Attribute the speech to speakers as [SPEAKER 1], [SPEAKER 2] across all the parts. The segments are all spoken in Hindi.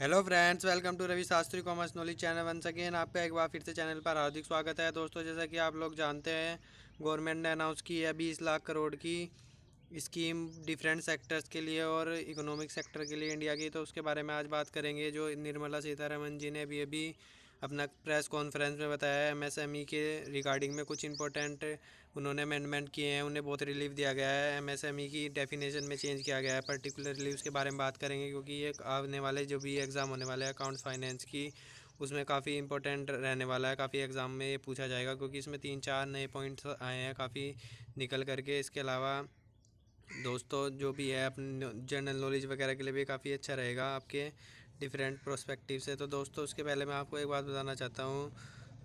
[SPEAKER 1] hello friends welcome to Ravi Shastri commerce knowledge channel वन सकेन आपका एक बार फिर से चैनल पर हार्दिक स्वागत है दोस्तों जैसा कि आप लोग जानते हैं गवर्नमेंट ने अनाउंस की है बीस लाख करोड़ की स्कीम डिफरेंट सेक्टर्स के लिए और इकोनॉमिक सेक्टर के लिए इंडिया की तो उसके बारे में आज बात करेंगे जो निर्मला सीतारमन जी ने अभी अभी अपना प्रेस कॉन्फ्रेंस में बताया एमएसएमई e के रिगार्डिंग में कुछ इंपॉर्टेंट उन्होंने अमेंडमेंट किए हैं उन्हें बहुत रिलीफ दिया गया है एमएसएमई e की डेफिनेशन में चेंज किया गया है पर्टिकुलर रिलीफ के बारे में बात करेंगे क्योंकि ये आने वाले जो भी एग्ज़ाम होने वाले हैं अकाउंट फाइनेंस की उसमें काफ़ी इंपॉर्टेंट रहने वाला है काफ़ी एग्ज़ाम में ये पूछा जाएगा क्योंकि इसमें तीन चार नए पॉइंट्स आए हैं काफ़ी निकल करके इसके अलावा दोस्तों जो भी है अपने जनरल नॉलेज वगैरह के लिए भी काफ़ी अच्छा रहेगा आपके डिफरेंट प्रोस्पेक्टिव से तो दोस्तों उसके पहले मैं आपको एक बात बताना चाहता हूँ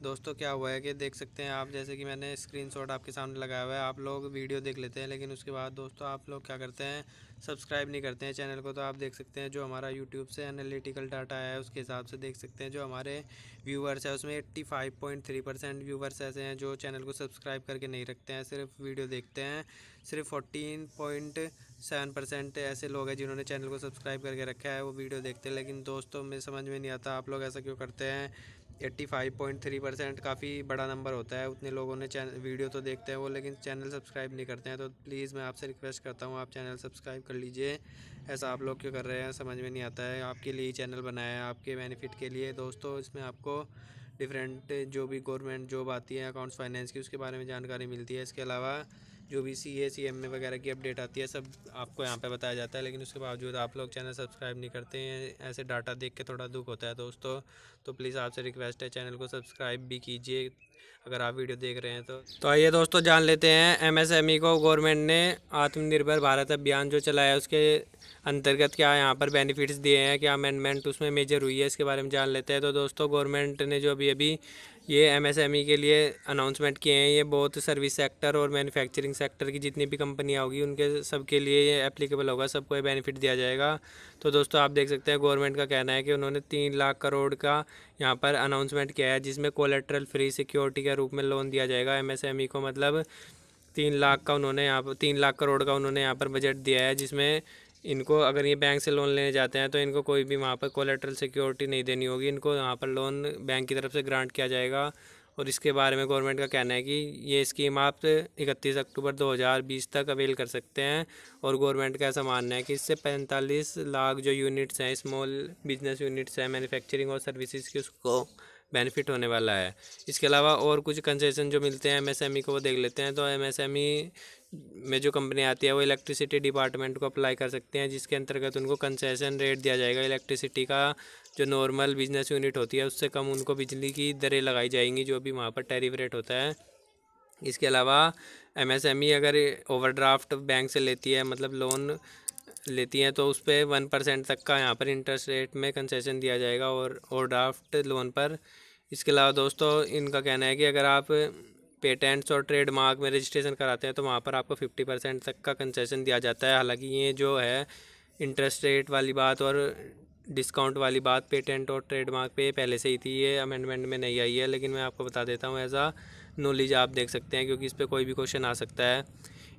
[SPEAKER 1] दोस्तों क्या हुआ है कि देख सकते हैं आप जैसे कि मैंने स्क्रीनशॉट आपके सामने लगाया हुआ है आप लोग वीडियो देख लेते हैं लेकिन उसके बाद दोस्तों आप लोग क्या करते हैं सब्सक्राइब नहीं करते हैं चैनल को तो आप देख सकते हैं जो हमारा यूट्यूब से एनालिटिकल डाटा आया है उसके हिसाब से देख सकते हैं जो हमारे व्यूवर्स है उसमें eighty five point three percent viewers ऐसे हैं जो चैनल को सब्सक्राइब करके नहीं रखते हैं सिर्फ वीडियो देखते हैं सिर्फ फोर्टीन पॉइंट सेवन परसेंट ऐसे लोग हैं जिन्होंने चैनल को सब्सक्राइब करके रखा है वो वीडियो देखते हैं लेकिन दोस्तों में समझ में नहीं आता आप लोग ऐसा क्यों करते हैं 85.3 परसेंट काफ़ी बड़ा नंबर होता है उतने लोगों ने चैनल वीडियो तो देखते हैं वो लेकिन चैनल सब्सक्राइब नहीं करते हैं तो प्लीज़ मैं आपसे रिक्वेस्ट करता हूँ आप चैनल सब्सक्राइब कर लीजिए ऐसा आप लोग क्यों कर रहे हैं समझ में नहीं आता है आपके लिए चैनल बनाया है आपके बेनिफिट के लिए दोस्तों इसमें आपको डिफरेंट जो भी गवर्नमेंट जॉब आती है अकाउंट्स फाइनेंस की उसके बारे में जानकारी मिलती है इसके अलावा जो भी सी ए सी एम ए वगैरह की अपडेट आती है सब आपको यहाँ पे बताया जाता है लेकिन उसके बावजूद आप लोग चैनल सब्सक्राइब नहीं करते हैं ऐसे डाटा देख के थोड़ा दुख होता है दोस्तों तो प्लीज़ आपसे रिक्वेस्ट है चैनल को सब्सक्राइब भी कीजिए अगर आप वीडियो देख रहे हैं तो तो आइए दोस्तों जान लेते हैं एमएसएमई e को गवर्नमेंट ने आत्मनिर्भर भारत अभियान जो चलाया उसके अंतर्गत क्या यहाँ पर बेनिफिट्स दिए हैं क्या अमेंडमेंट उसमें मेजर हुई है इसके बारे में जान लेते हैं तो दोस्तों गवर्नमेंट ने जो अभी अभी ये एमएसएमई e के लिए अनाउंसमेंट किए हैं ये बहुत सर्विस सेक्टर और मैन्युफैक्चरिंग सेक्टर की जितनी भी कंपनियाँ होगी उनके सबके लिए ये एप्लीकेबल होगा सबको ये बेनिफिट दिया जाएगा तो दोस्तों आप देख सकते हैं गवर्नमेंट का कहना है कि उन्होंने तीन लाख करोड़ का यहाँ पर अनाउंसमेंट किया है जिसमें कोलेट्रल फ्री सिक्योरिटी का रुपया रूप में लोन दिया जाएगा एमएसएमई e को मतलब तीन लाख का उन्होंने यहाँ पर तीन लाख करोड़ का उन्होंने यहाँ पर बजट दिया है जिसमें इनको अगर ये बैंक से लोन लेने जाते हैं तो इनको कोई भी वहाँ पर कोलेट्रल सिक्योरिटी नहीं देनी होगी इनको यहाँ पर लोन बैंक की तरफ से ग्रांट किया जाएगा और इसके बारे में गवर्नमेंट का कहना है कि ये स्कीम आप इकतीस अक्टूबर 2020 तक अवेल कर सकते हैं और गवर्नमेंट का ऐसा मानना है कि इससे पैंतालीस लाख जो यूनिट्स हैं स्मॉल बिजनेस यूनिट्स हैं मैन्युफैक्चरिंग और सर्विसेज की उसको बेनिफिट होने वाला है इसके अलावा और कुछ कंसेशन जो मिलते हैं एमएसएमई को वो देख लेते हैं तो एमएसएमई में जो कंपनी आती है वो इलेक्ट्रिसिटी डिपार्टमेंट को अप्लाई कर सकते हैं जिसके अंतर्गत उनको कंसेशन रेट दिया जाएगा इलेक्ट्रिसिटी का जो नॉर्मल बिजनेस यूनिट होती है उससे कम उनको बिजली की दरें लगाई जाएंगी जो भी वहाँ पर टैरिफ रेट होता है इसके अलावा एम अगर ओवरड्राफ्ट बैंक से लेती है मतलब लोन लेती हैं तो उस पर वन परसेंट तक का यहाँ पर इंटरेस्ट रेट में कंसेशन दिया जाएगा और ओवरड्राफ्ट लोन पर इसके अलावा दोस्तों इनका कहना है कि अगर आप पेटेंट्स और ट्रेडमार्क में रजिस्ट्रेशन कराते हैं तो वहाँ पर आपको फिफ्टी परसेंट तक का कंसेशन दिया जाता है हालांकि ये जो है इंटरेस्ट रेट वाली बात और डिस्काउंट वाली बात पेटेंट और ट्रेडमार्क पे पहले से ही थी ये अमेंडमेंट में नहीं आई है लेकिन मैं आपको बता देता हूँ ऐसा नॉलेज आप देख सकते हैं क्योंकि इस पर कोई भी क्वेश्चन आ सकता है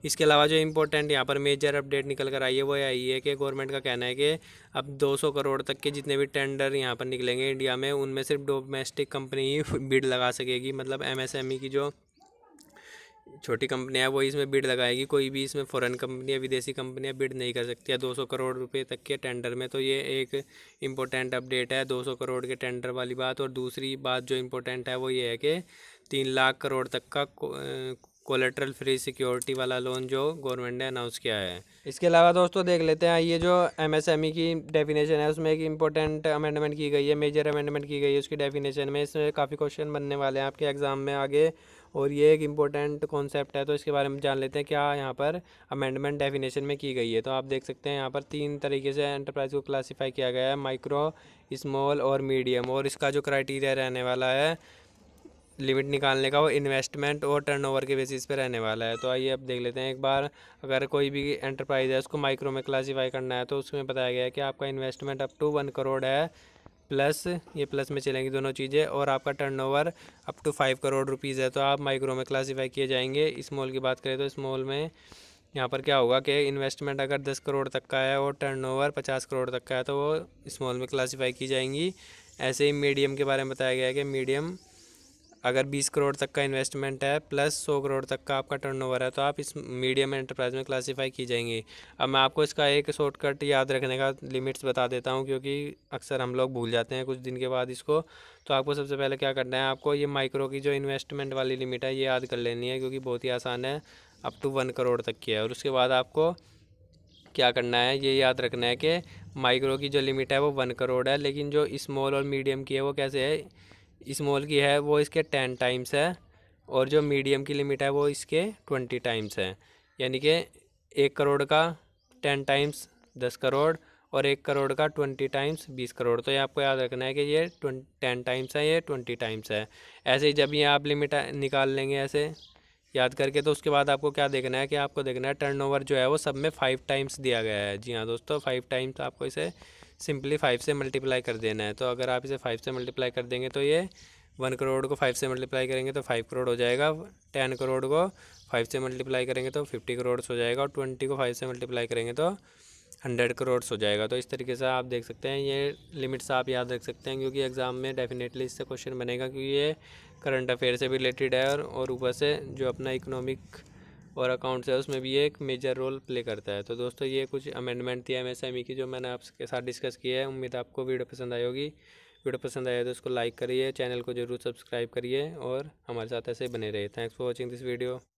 [SPEAKER 1] इसके अलावा जो इम्पोर्टेंट यहाँ पर मेजर अपडेट निकल कर आई है वो आई है कि गवर्नमेंट का कहना है कि अब 200 करोड़ तक के जितने भी टेंडर यहाँ पर निकलेंगे इंडिया में उनमें सिर्फ डोमेस्टिक कंपनी ही बिड लगा सकेगी मतलब एमएसएमई e की जो छोटी कंपनियाँ वो इसमें बिड लगाएगी कोई भी इसमें फ़ॉरन या विदेशी कंपनियाँ बिड नहीं कर सकती है सौ करोड़ रुपए तक के टेंडर में तो ये एक इम्पोर्टेंट अपडेट है सौ करोड़ के टेंडर वाली बात और दूसरी बात जो इम्पोर्टेंट है वो ये है कि तीन लाख करोड़ तक का कोलेट्रल फ्री सिक्योरिटी वाला लोन जो गवर्नमेंट ने अनाउंस किया है इसके अलावा दोस्तों देख लेते हैं ये जो एमएसएमई e की डेफिनेशन है उसमें एक इंपॉर्टेंट अमेंडमेंट की गई है मेजर अमेंडमेंट की गई है उसकी डेफिनेशन में इसमें काफ़ी क्वेश्चन बनने वाले हैं आपके एग्ज़ाम में आगे और ये एक इम्पोर्टेंट कॉन्सेप्ट है तो इसके बारे में जान लेते हैं क्या यहाँ पर अमेंडमेंट डेफिनेशन में की गई है तो आप देख सकते हैं यहाँ पर तीन तरीके से एंटरप्राइज को क्लासीफाई किया गया है माइक्रो स्मॉल और मीडियम और इसका जो क्राइटेरिया रहने वाला है लिमिट निकालने का वो इन्वेस्टमेंट और टर्नओवर के बेसिस पे रहने वाला है तो आइए अब देख लेते हैं एक बार अगर कोई भी एंटरप्राइज है उसको माइक्रो में क्लासीफाई करना है तो उसमें बताया गया है कि आपका investment up to one crore है प्लस ये प्लस में चलेंगी दोनों चीज़ें और आपका turnover up to five crore rupees है तो आप माइक्रो में क्लासीफाई किए जाएंगे स्मॉल की बात करें तो स्मॉल में यहाँ पर क्या होगा कि इन्वेस्टमेंट अगर दस करोड़ तक का है और टर्न पचास करोड़ तक का है तो वो स्मॉल में क्लासीफाई की जाएंगी ऐसे ही मीडियम के बारे में बताया गया है कि मीडियम अगर बीस करोड़ तक का इन्वेस्टमेंट है प्लस सौ करोड़ तक का आपका टर्नओवर है तो आप इस मीडियम एंटरप्राइज में क्लासीफाई की जाएंगी अब मैं आपको इसका एक शॉर्टकट याद रखने का लिमिट्स बता देता हूँ क्योंकि अक्सर हम लोग भूल जाते हैं कुछ दिन के बाद इसको तो आपको सबसे पहले क्या करना है आपको ये माइक्रो की जो इन्वेस्टमेंट वाली लिमिट है ये याद कर लेनी है क्योंकि बहुत ही आसान है अप टू वन करोड़ तक की है और उसके बाद आपको क्या करना है ये याद रखना है कि माइक्रो की जो लिमिट है वो वन करोड़ है लेकिन जो स्मॉल और मीडियम की है वो कैसे है स्मॉल की है वो इसके टेन टाइम्स है और जो मीडियम की लिमिट है वो इसके ट्वेंटी टाइम्स है यानी कि एक करोड़ का टेन टाइम्स दस करोड़ और एक करोड़ का ट्वेंटी टाइम्स बीस करोड़ तो ये आपको याद रखना है कि ये टेन टाइम्स है ये ट्वेंटी टाइम्स है ऐसे ही जब ये आप लिमिट निकाल लेंगे ऐसे याद करके तो उसके बाद आपको क्या देखना है कि आपको देखना है टर्नओवर जो है वो सब में फाइव टाइम्स दिया गया है जी हाँ दोस्तों फाइव टाइम्स आपको इसे सिंपली फाइव से मल्टीप्लाई कर देना है तो अगर आप इसे फाइव से मल्टीप्लाई कर देंगे तो ये वन करोड़ को फाइव से मल्टीप्लाई करेंगे तो फाइव करोड़ हो जाएगा टेन करोड़ को फाइव से मल्टीप्लाई करेंगे तो फिफ्टी करोड़ हो जाएगा और ट्वेंटी को फाइव से मल्टीप्लाई करेंगे तो हंड्रेड करोड़ हो जाएगा तो इस तरीके से आप देख सकते हैं ये लिमिट्स आप याद रख सकते हैं क्योंकि एग्ज़ाम में डेफिनेटली इससे क्वेश्चन बनेगा क्योंकि ये करंट अफेयर से भी रिलेटेड है और ऊपर से जो अपना इकोनॉमिक और अकाउंट्स है उसमें भी एक मेजर रोल प्ले करता है तो दोस्तों ये कुछ अमेंडमेंट थी एम एस e की जो मैंने आपके साथ डिस्कस की है उम्मीद आपको वीडियो पसंद आई होगी वीडियो पसंद आया तो उसको लाइक करिए चैनल को जरूर सब्सक्राइब करिए और हमारे साथ ऐसे बने रहिए thanks for watching this video